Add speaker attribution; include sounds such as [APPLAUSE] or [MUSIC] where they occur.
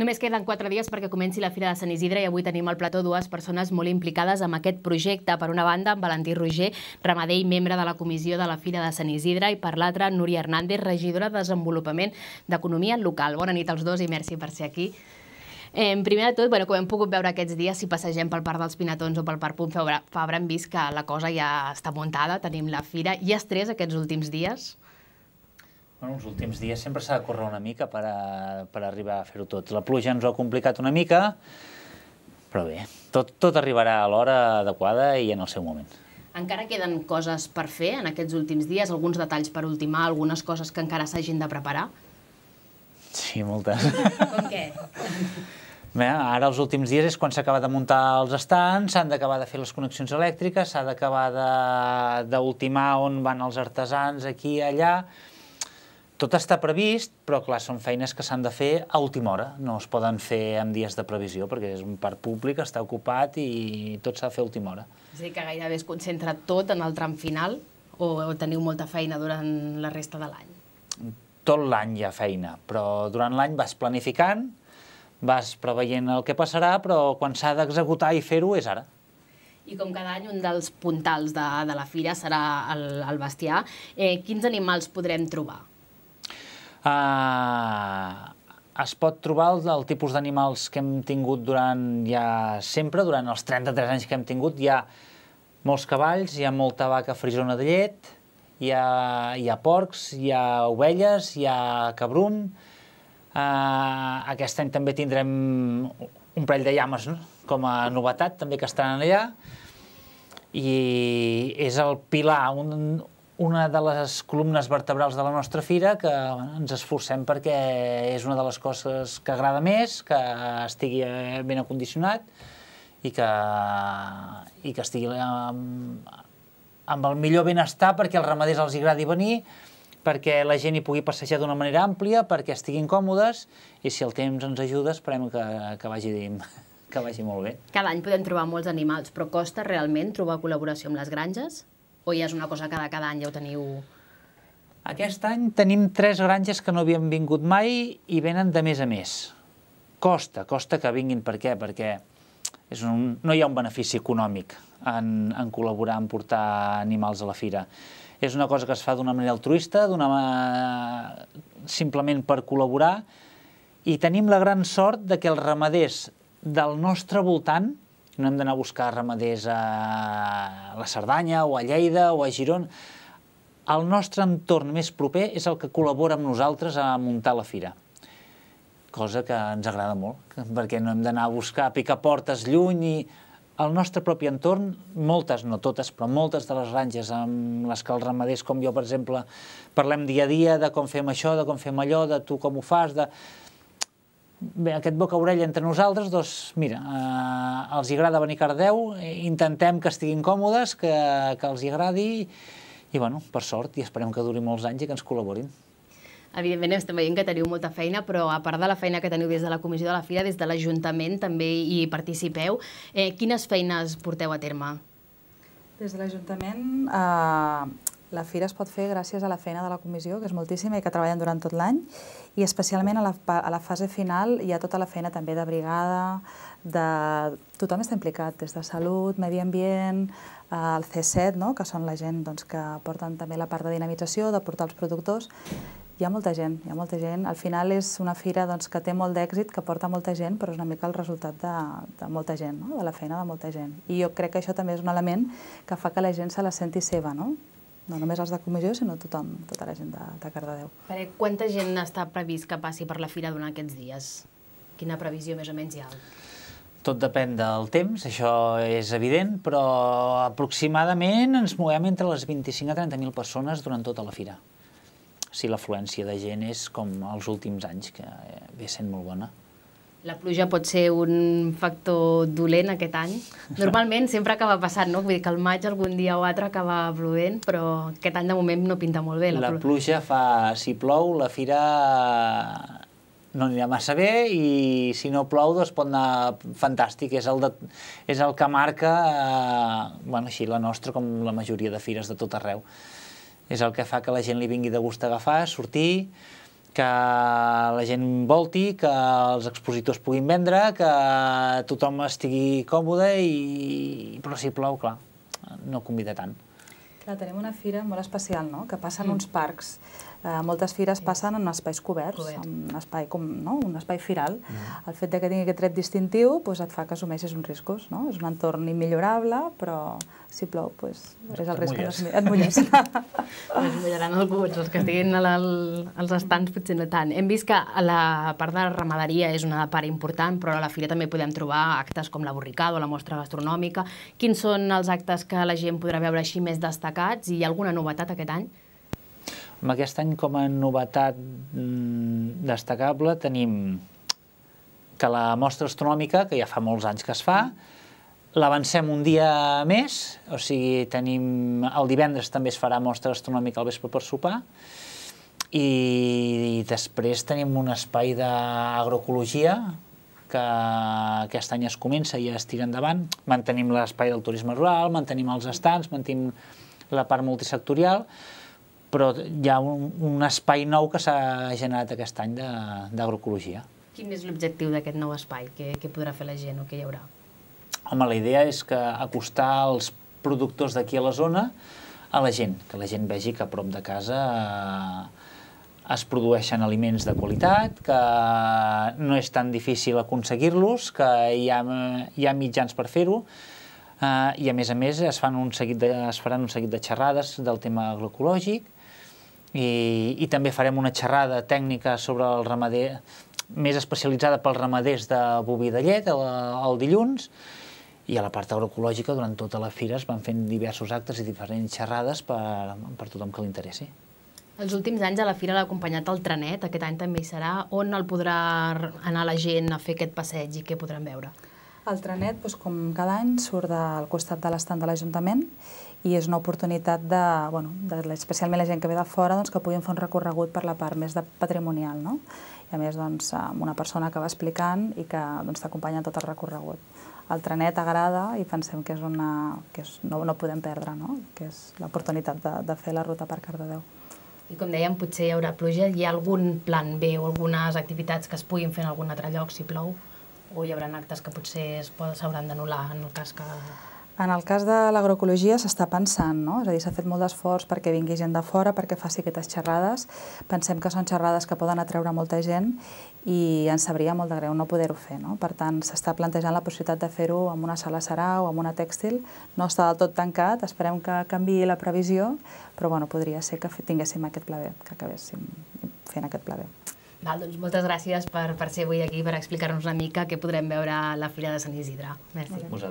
Speaker 1: Només queden quatre dies perquè comenci la Fira de Sant Isidre i avui tenim al plató dues persones molt implicades amb aquest projecte. Per una banda, en Valentí Roger, ramader i membre de la comissió de la Fira de Sant Isidre, i per l'altra, Núria Hernández, regidora de Desenvolupament d'Economia Local. Bona nit als dos i merci per ser aquí. Eh, primer de tot, bueno, com hem pogut veure aquests dies, si passegem pel Parc dels Pinatons o pel Parc Punt Fabra, hem vist que la cosa ja està muntada, tenim la fira. Hi ha estrès aquests últims dies?
Speaker 2: Bueno, els últims dies sempre s'ha de córrer una mica per, a, per arribar a fer-ho tot. La pluja ens ho ha complicat una mica, però bé, tot, tot arribarà a l'hora adequada i en el seu moment.
Speaker 1: Encara queden coses per fer en aquests últims dies, alguns detalls per ultimar, algunes coses que encara s'hagin de preparar?
Speaker 2: Sí, moltes. Com què? Bé, ara els últims dies és quan s'acaba de muntar els estants, s'han d'acabar de fer les connexions elèctriques, s'ha d'acabar d'ultimar on van els artesans aquí i allà, tot està previst, però clar, són feines que s'han de fer a última hora, no es poden fer en dies de previsió, perquè és un parc públic, està ocupat i tot s'ha de fer a última hora.
Speaker 1: És a dir, que gairebé es concentra tot en el tram final o, teniu molta feina durant la resta de l'any?
Speaker 2: Tot l'any hi ha feina, però durant l'any vas planificant, vas preveient el que passarà, però quan s'ha d'executar i fer-ho és ara.
Speaker 1: I com cada any, un dels puntals de, de la fira serà el, el bestiar. Eh, quins animals podrem trobar?
Speaker 2: eh, es pot trobar el, el tipus d'animals que hem tingut durant ja sempre, durant els 33 anys que hem tingut, hi ha molts cavalls, hi ha molta vaca frisona de llet, hi ha, hi ha porcs, hi ha ovelles, hi ha cabrum. Uh, aquest any també tindrem un parell de llames no? com a novetat, també que estan allà. I és el pilar, un, una de les columnes vertebrals de la nostra fira, que ens esforcem perquè és una de les coses que agrada més, que estigui eh, ben acondicionat i que, i que estigui amb, eh, amb el millor benestar perquè els ramaders els agradi venir, perquè la gent hi pugui passejar d'una manera àmplia, perquè estiguin còmodes i si el temps ens ajuda esperem que, que vagi dim que vagi molt bé.
Speaker 1: Cada any podem trobar molts animals, però costa realment trobar col·laboració amb les granges?
Speaker 2: o ja és una cosa que cada,
Speaker 1: cada any ja ho teniu...
Speaker 2: Aquest any tenim tres granges que no havien vingut mai i venen de més a més. Costa, costa que vinguin. Per què? Perquè és un, no hi ha un benefici econòmic en, en col·laborar, en portar animals a la fira. És una cosa que es fa d'una manera altruista, d'una simplement per col·laborar, i tenim la gran sort de que els ramaders del nostre voltant no hem d'anar a buscar ramaders a la Cerdanya o a Lleida o a Girona. El nostre entorn més proper és el que col·labora amb nosaltres a muntar la fira cosa que ens agrada molt, [LAUGHS] perquè no hem d'anar a buscar, a picar portes lluny i el nostre propi entorn, moltes, no totes, però moltes de les ranges amb les que els ramaders, com jo, per exemple, parlem dia a dia de com fem això, de com fem allò, de tu com ho fas, de bé, aquest boca-orella entre nosaltres, doncs, mira, eh, els agrada venir a Cardeu, intentem que estiguin còmodes, que, que els hi agradi, i, bueno, per sort, i esperem que duri molts anys i que ens col·laborin.
Speaker 1: Evidentment, estem veient que teniu molta feina, però a part de la feina que teniu des de la Comissió de la Fira, des de l'Ajuntament també
Speaker 3: hi participeu. Eh, quines feines porteu a terme? Des de l'Ajuntament eh, la fira es pot fer gràcies a la feina de la comissió, que és moltíssima i que treballen durant tot l'any, i especialment a la, a la fase final hi ha tota la feina també de brigada, de... tothom està implicat, des de salut, medi ambient, eh, el C7, no? que són la gent doncs, que porten també la part de dinamització, de portar els productors, hi ha molta gent, hi ha molta gent. Al final és una fira doncs, que té molt d'èxit, que porta molta gent, però és una mica el resultat de, de molta gent, no? de la feina de molta gent. I jo crec que això també és un element que fa que la gent se la senti seva, no? no només els de comissió, sinó tothom, tota la gent de, de Cardedeu. Pere, quanta
Speaker 1: gent està previst que passi per la fira durant aquests dies? Quina previsió més o menys hi ha?
Speaker 2: Tot depèn del temps, això és evident, però aproximadament ens movem entre les 25 a 30.000 persones durant tota la fira. Si l'afluència de gent és com els últims anys, que eh, ve sent molt bona.
Speaker 1: La pluja pot ser un factor dolent aquest any. Normalment sempre acaba passant, no? Vull dir que al maig algun dia o altre acaba plovent, però aquest any de moment no pinta molt bé. La, la pluja.
Speaker 2: pluja fa... Si plou, la fira no anirà massa bé i si no plou doncs pot anar fantàstic. És el, de, és el que marca eh, bueno, així la nostra com la majoria de fires de tot arreu. És el que fa que la gent li vingui de gust agafar, sortir, que la gent volti, que els expositors puguin vendre, que tothom estigui còmode i... però si plou, clar, no convida tant.
Speaker 3: Clar, tenim una fira molt especial, no?, que passa en mm. uns parcs. Eh, moltes fires passen en espais coberts, Cobert. en espai com, no? un espai firal. Mm. El fet de que tingui aquest tret distintiu pues, doncs, et fa que assumeixis uns riscos. No? És un entorn immillorable, però si plou pues, doncs, és el risc que no es, et mulles.
Speaker 1: es mulleran els buts, els que estiguin al, als estants potser no tant. Hem vist que la part de la ramaderia és una part important, però a la fira també podem trobar actes com la borricada o la mostra gastronòmica. Quins són els actes que la gent podrà veure així més destacats? I hi ha alguna novetat aquest any?
Speaker 2: Aquest any, com a novetat mm, destacable, tenim que la mostra astronòmica, que ja fa molts anys que es fa, l'avancem un dia més, o sigui, tenim... El divendres també es farà mostra astronòmica al vespre per sopar, i, i després tenim un espai d'agroecologia, que aquest any es comença i es tira endavant. Mantenim l'espai del turisme rural, mantenim els estants, mantenim la part multisectorial, però hi ha un, un espai nou que s'ha generat aquest any d'agroecologia.
Speaker 1: Quin és l'objectiu d'aquest nou espai? Què, què podrà fer la gent o què hi haurà?
Speaker 2: Home, la idea és que acostar els productors d'aquí a la zona a la gent, que la gent vegi que a prop de casa eh, es produeixen aliments de qualitat, que no és tan difícil aconseguir-los, que hi ha, hi ha mitjans per fer-ho, eh, i a més a més es, fan un seguit de, es faran un seguit de xerrades del tema agroecològic, i, i també farem una xerrada tècnica sobre el ramader, més especialitzada pels ramaders de boví de llet el, el dilluns, i a la part agroecològica, durant tota la fira, es van fent diversos actes i diferents xerrades per, per tothom que li interessi.
Speaker 1: Els últims anys a la fira l'ha acompanyat el trenet, aquest any també hi serà. On el podrà anar la gent a fer aquest passeig i què podran veure?
Speaker 3: El trenet, doncs, com cada any, surt del costat de l'estand de l'Ajuntament i és una oportunitat de, bueno, de, especialment la gent que ve de fora, doncs, que puguin fer un recorregut per la part més de patrimonial, no? I a més, doncs, amb una persona que va explicant i que doncs, t'acompanya tot el recorregut. El trenet agrada i pensem que és una... que és, no, no podem perdre, no? Que és l'oportunitat de, de fer la ruta per Cardedeu. I com dèiem, potser hi haurà pluja. Hi ha algun
Speaker 1: plan B o algunes activitats que es puguin fer en algun altre lloc, si plou? o hi haurà actes que potser s'hauran d'anul·lar en el cas que...
Speaker 3: En el cas de l'agroecologia s'està pensant, no? és a dir, s'ha fet molt d'esforç perquè vingui gent de fora, perquè faci aquestes xerrades. Pensem que són xerrades que poden atreure molta gent i ens sabria molt de greu no poder-ho fer. No? Per tant, s'està plantejant la possibilitat de fer-ho en una sala serà o en una tèxtil. No està del tot tancat, esperem que canvi la previsió, però bueno, podria ser que tinguéssim aquest pla B, que acabéssim fent aquest
Speaker 2: pla B.
Speaker 1: Val, doncs moltes gràcies per, per ser avui aquí, per explicar-nos una mica què podrem veure a la Fira de Sant Isidre. Merci. Vosaltres.